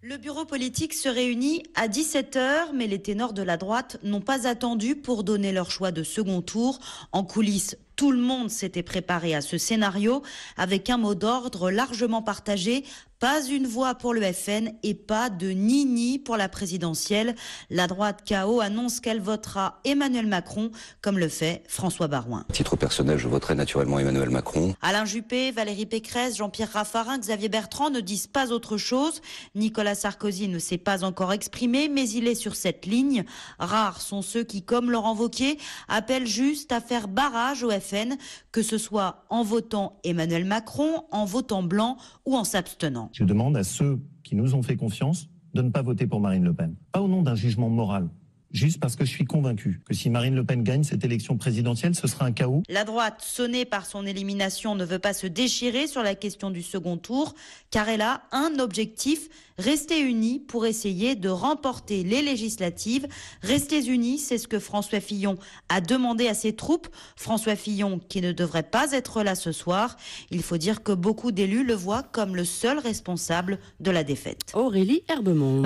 Le bureau politique se réunit à 17h, mais les ténors de la droite n'ont pas attendu pour donner leur choix de second tour. En coulisses, tout le monde s'était préparé à ce scénario avec un mot d'ordre largement partagé pas une voix pour le FN et pas de ni-ni pour la présidentielle. La droite KO annonce qu'elle votera Emmanuel Macron, comme le fait François Barouin. titre personnel, je voterai naturellement Emmanuel Macron. Alain Juppé, Valérie Pécresse, Jean-Pierre Raffarin, Xavier Bertrand ne disent pas autre chose. Nicolas Sarkozy ne s'est pas encore exprimé, mais il est sur cette ligne. Rares sont ceux qui, comme Laurent Vauquier, appellent juste à faire barrage au FN que ce soit en votant Emmanuel Macron, en votant blanc ou en s'abstenant. Je demande à ceux qui nous ont fait confiance de ne pas voter pour Marine Le Pen. Pas au nom d'un jugement moral, juste parce que je suis convaincu que si Marine Le Pen gagne cette élection présidentielle, ce sera un chaos. La droite, sonnée par son élimination, ne veut pas se déchirer sur la question du second tour, car elle a un objectif, rester unie pour essayer de remporter les législatives. Restez unis, c'est ce que François Fillon a demandé à ses troupes. François Fillon, qui ne devrait pas être là ce soir, il faut dire que beaucoup d'élus le voient comme le seul responsable de la défaite. Aurélie Herbemont.